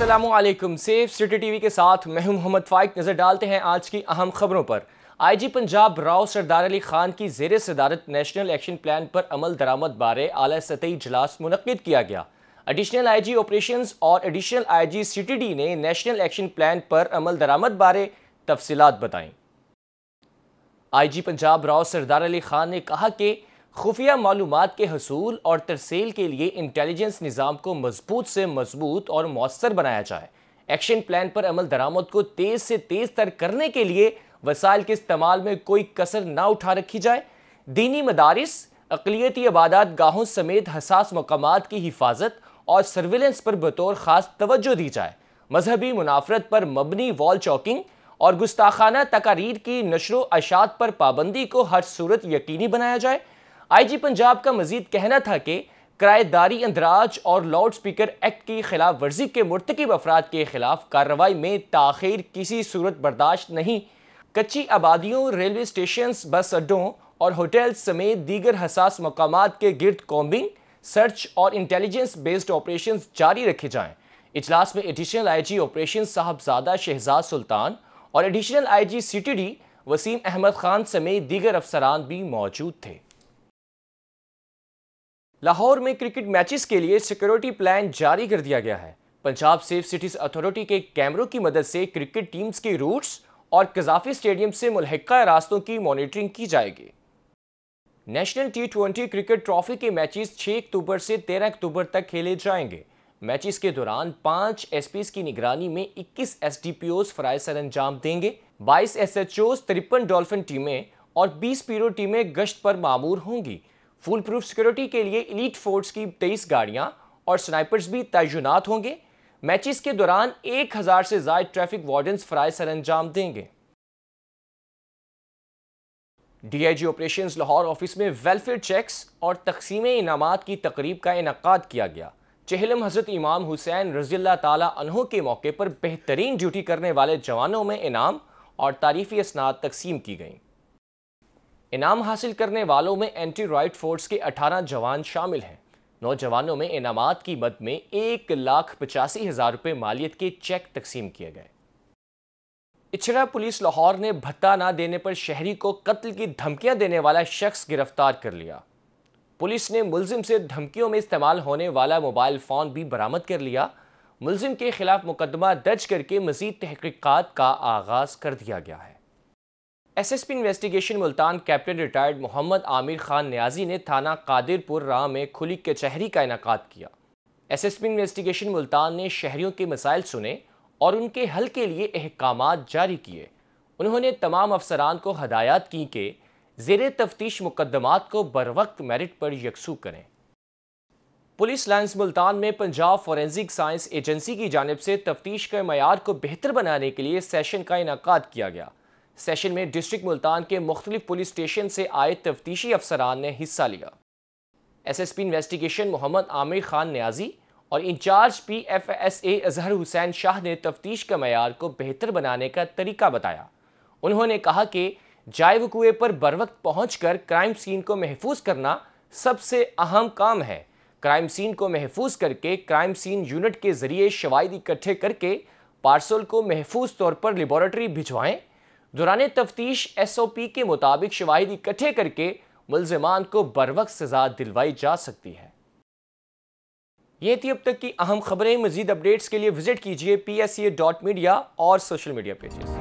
Aslam safe city TV के साथ मैं हूं मोहम्मद फाइक नज़र डालते हैं आज की अहम खबरों पर आईजी पंजाब राव सरदार अली खान की जेर सदारत नेशनल एक्शन प्लान पर अमल दरामद बारे अली सतही इजलास मनद किया गया एडिशनल आईजी ऑपरेशंस और एडिशनल आईजी डी ने नेशनल एक्शन प्लान पर अमल दरामद बारे तफसीत बताई जी पंजाब राव सरदार अली खान ने कहा कि खुफिया मालूम के हसूल और तरसील के लिए इंटेलिजेंस निज़ाम को मजबूत से मजबूत और मौसर बनाया जाए एक्शन प्लान पर अमल दरामद को तेज़ से तेज़ तर करने के लिए वसाइल के इस्तेमाल में कोई कसर ना उठा रखी जाए दीनी मदारस अकलीती आबादात गाहों समेत हसास मकाम की हिफाजत और सर्विलेंस पर बतौर ख़ास तवज्जो दी जाए मजहबी मुनाफरत पर मबनी वॉल चौकिंग और गुस्ताखाना तकारीर की नशर अशात पर पाबंदी को हर सूरत यकीनी बनाया जाए आईजी पंजाब का मजीद कहना था कि किराएदारी अंदराज और लाउड स्पीकर एक्ट की खिलाफ वर्जी के मरतकब अफराद के खिलाफ कार्रवाई में तखिर किसी सूरत बर्दाश्त नहीं कच्ची आबादियों रेलवे स्टेशन बस अड्डों और होटल समेत दीगर हसास मकाम के गिरद कॉम्बिंग सर्च और इंटेलिजेंस बेस्ड ऑपरेशन जारी रखे जाएँ इजलास में additional I G operation Sahibzada Shahzad Sultan और additional I G C T D Waseem Ahmed Khan समेत दीगर अफसरान भी मौजूद थे लाहौर में क्रिकेट मैचेस के लिए सिक्योरिटी प्लान जारी कर दिया गया है पंजाब सेफ सिटीज अथॉरिटी के कैमरों की मदद से क्रिकेट टीम्स के रूट्स और कजाफी स्टेडियम से मुलहका रास्तों की मॉनिटरिंग की जाएगी national T twenty cricket trophy के मैचेस 6 अक्टूबर से 13 अक्टूबर तक खेले जाएंगे मैचेस के दौरान पांच एसपीस की निगरानी में 21 एसडीपीओस फराय सर अंजाम देंगे 22 एसएचओस तिरपन डॉल्फिन टीमें और 20 पीरो टीमें गश्त पर मामूर होंगी फुल प्रूफ सिक्योरिटी के लिए इलीट फोर्स की तेईस गाड़ियां और स्नाइपर्स भी तैनात होंगे मैचेस के दौरान एक हज़ार से ज्यादा ट्रैफिक वार्डन्स फराय सर अंजाम देंगे डीआईजी ऑपरेशंस लाहौर ऑफिस में वेलफेयर चेक्स और तकसीम इनाम की तकरीब का इनका किया गया चहलम हज़रत इमाम हुसैन रजील्ला तलाों के मौके पर बेहतरीन ड्यूटी करने वाले जवानों में इनाम और तारीफ़ी असनाद तकसीम की गईं इनाम हासिल करने वालों में एंटी राइट फोर्स के 18 जवान शामिल हैं नौजवानों में इनाम की मद में एक लाख पचासी हज़ार रुपये मालियत के चेक तकसीम किए गए इछड़ा पुलिस लाहौर ने भत्ता ना देने पर शहरी को कत्ल की धमकियां देने वाला शख्स गिरफ्तार कर लिया पुलिस ने मुलजिम से धमकियों में इस्तेमाल होने वाला मोबाइल फ़ोन भी बरामद कर लिया मुलजिम के खिलाफ मुकदमा दर्ज करके मजीद तहकीक़ात का आगाज़ कर दिया गया है SSP investigation Multan captain retired Mohammad Amir Khan Niazi ने थाना कादिरपुर राह में खुली कचहरी का इनका किया एसएसपी इन्वेस्टिगेशन मुल्तान ने शहरियों के मसाइल सुने और उनके हल के लिए अहकाम जारी किए उन्होंने तमाम अफसरान को हदायत की कि जेर तफ्तीश मुकदमात को बर वक्त मेरिट पर यकसू करें पुलिस लाइन्स मुल्तान में पंजाब फॉरेंसिक साइंस एजेंसी की जानब से तफ्तीश के मैार को बेहतर बनाने के लिए सेशन का इनका किया गया सेशन में डिस्ट्रिक्ट मुल्तान के मुख्तलिफ पुलिस स्टेशन से आए तफ्तीशी अफसरान ने हिस्सा लिया S S P investigation Mohammad Amir Khan Niazi और incharge P F S A Azhar Hussain Shah ने तफ्तीश का मैार को बेहतर बनाने का तरीका बताया उन्होंने कहा कि जाए वकुए पर बर वक्त पहुँच कर क्राइम सीन को महफूज करना सबसे अहम काम है क्राइम सीन को महफूज करके क्राइम सीन यूनिट के ज़रिए शवाद इकट्ठे करके पार्सल को महफूज तौर पर लेबॉरेटरी भिजवाएं दौरान तफ्तीश एस ओ पी के मुताबिक शवाहिद इकट्ठे करके मुलजमान को बरवक सजा दिलवाई जा सकती है ये थी अब तक की अहम खबरें मजीद अपडेट्स के लिए विजिट कीजिए P S C dot media और सोशल मीडिया पेजेस